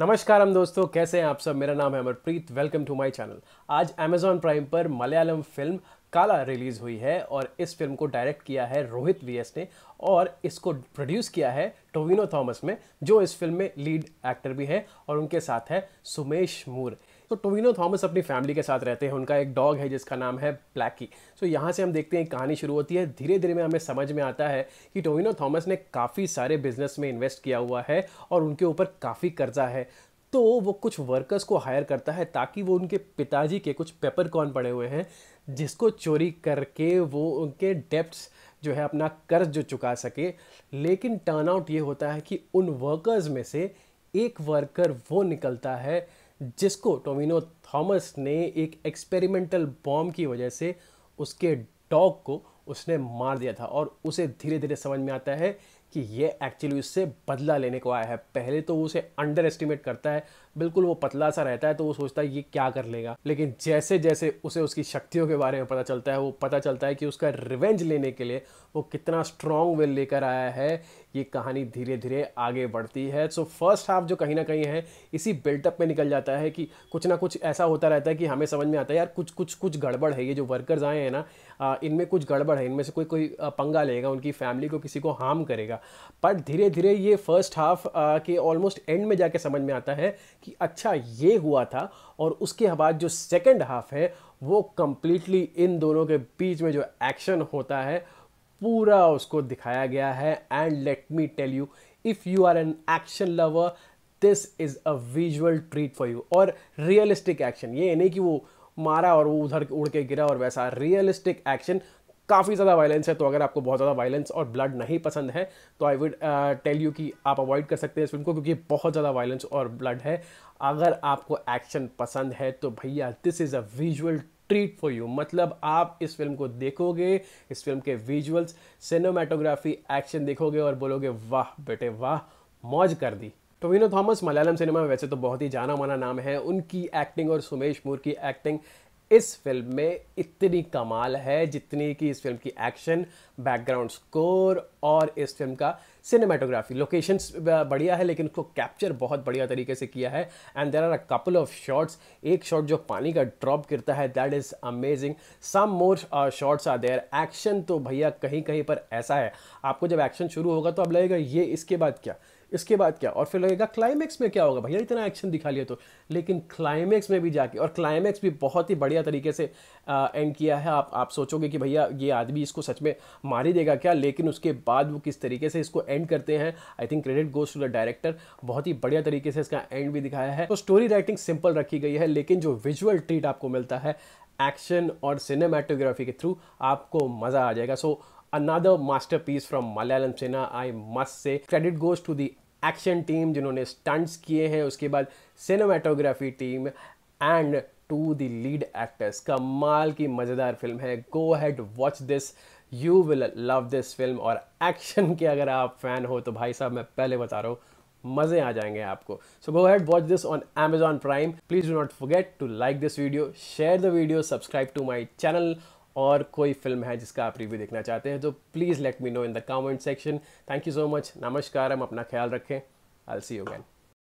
नमस्कार हम दोस्तों कैसे हैं आप सब मेरा नाम है Amarpreet welcome to my channel आज अमेजॉन प्राइम पर मलयालम फिल्म काला रिलीज़ हुई है और इस फिल्म को डायरेक्ट किया है रोहित वीएस ने और इसको प्रोड्यूस किया है टोविनो थॉमस में जो इस फिल्म में लीड एक्टर भी है और उनके साथ है सुमेश मूर तो टोविनो थॉमस अपनी फैमिली के साथ रहते हैं उनका एक डॉग है जिसका नाम है ब्लैकी सो यहाँ से हम देखते हैं कहानी शुरू होती है धीरे धीरे में हमें समझ में आता है कि टोविनो थॉमस ने काफ़ी सारे बिजनेस में इन्वेस्ट किया हुआ है और उनके ऊपर काफ़ी कर्जा है तो वो कुछ वर्कर्स को हायर करता है ताकि वो उनके पिताजी के कुछ पेपर कॉर्न पड़े हुए हैं जिसको चोरी करके वो उनके डेप्ट जो है अपना कर्ज जो चुका सके लेकिन टर्नआउट ये होता है कि उन वर्कर्स में से एक वर्कर वो निकलता है जिसको टोमिनो थॉमस ने एक एक्सपेरिमेंटल बॉम्ब की वजह से उसके डॉग को उसने मार दिया था और उसे धीरे धीरे समझ में आता है कि ये एक्चुअली उससे बदला लेने को आया है पहले तो उसे अंडर एस्टिमेट करता है बिल्कुल वो पतला सा रहता है तो वो सोचता है ये क्या कर लेगा लेकिन जैसे जैसे उसे उसकी शक्तियों के बारे में पता चलता है वो पता चलता है कि उसका रिवेंज लेने के लिए वो कितना स्ट्रॉन्ग विल लेकर आया है ये कहानी धीरे धीरे आगे बढ़ती है सो फर्स्ट हाफ जो कहीं ना कहीं है इसी बिल्टअप में निकल जाता है कि कुछ ना कुछ ऐसा होता रहता है कि हमें समझ में आता है यार कुछ कुछ कुछ गड़बड़ है ये जो वर्कर्स आए हैं ना इनमें कुछ गड़बड़ है इनमें से कोई कोई पंगा लेगा उनकी फैमिली को किसी को हार्म करेगा बट धीरे धीरे ये फर्स्ट हाफ के ऑलमोस्ट एंड में जाके समझ में आता है कि अच्छा ये हुआ था और उसके बाद जो सेकेंड हाफ है वो कम्प्लीटली इन दोनों के बीच में जो एक्शन होता है पूरा उसको दिखाया गया है and let me tell you if you are an action lover this is a visual treat for you और रियलिस्टिक एक्शन ये नहीं कि वो मारा और वो उधर उड़ के गिरा और वैसा रियलिस्टिक एक्शन काफ़ी ज़्यादा वायलेंस है तो अगर आपको बहुत ज़्यादा वायलेंस और ब्लड नहीं पसंद है तो आई वुड टेल यू कि आप अवॉइड कर सकते हैं इस फिल्म को क्योंकि बहुत ज़्यादा वायलेंस और ब्लड है अगर आपको एक्शन पसंद है तो भैया this is a visual treat for you मतलब आप इस फिल्म को देखोगे इस फिल्म के विजुअल्स सिनेमाटोग्राफी एक्शन देखोगे और बोलोगे वाह बेटे वाह मौज कर दी टोविनो तो थॉमस मलयालम सिनेमा में वैसे तो बहुत ही जाना माना नाम है उनकी एक्टिंग और सुमेश मूर की एक्टिंग इस फिल्म में इतनी कमाल है जितनी कि इस फिल्म की एक्शन बैकग्राउंड स्कोर और इस फिल्म का सिनेमाटोग्राफी लोकेशंस uh, बढ़िया है लेकिन उसको कैप्चर बहुत बढ़िया तरीके से किया है and there are a couple of shots एक शॉट जो पानी का ड्रॉप गिरता है that is amazing some more shots are there action तो भैया कहीं कहीं पर ऐसा है आपको जब एक्शन शुरू होगा तो अब लगेगा ये इसके बाद क्या इसके बाद क्या और फिर लगेगा क्लाइमैक्स में क्या होगा भैया इतना एक्शन दिखा लिया तो लेकिन क्लाइमैक्स में भी जाके और क्लाइमैक्स भी बहुत ही बढ़िया तरीके से एंड uh, किया है आप आप सोचोगे कि भैया ये आदमी इसको सच में मार ही देगा क्या लेकिन उसके बाद वो किस तरीके से इसको एंड एंड करते हैं I think credit goes to the director बहुत ही बढ़िया तरीके से इसका एंड भी दिखाया है तो स्टोरी राइटिंग सिंपल रखी गई है लेकिन जो विजुअल ट्रीट आपको मिलता है एक्शन और सिनेमाटोग्राफी के थ्रू आपको मज़ा आ जाएगा so another masterpiece from Malayalam cinema I must say credit goes to the action team जिन्होंने स्टंट्स किए हैं उसके बाद cinematography team and to the lead actors कमाल की मज़ेदार फिल्म है go ahead watch this you will love this film और एक्शन के अगर आप फैन हो तो भाई साहब मैं पहले बता रहा हूँ मजे आ जाएंगे आपको so go ahead watch this on Amazon Prime please do not forget to like this video share the video subscribe to my channel और कोई फिल्म है जिसका आप रिव्यू देखना चाहते हैं तो please let me know in the comment section thank you so much नमस्कार हम अपना ख्याल रखें आई सी यू गैन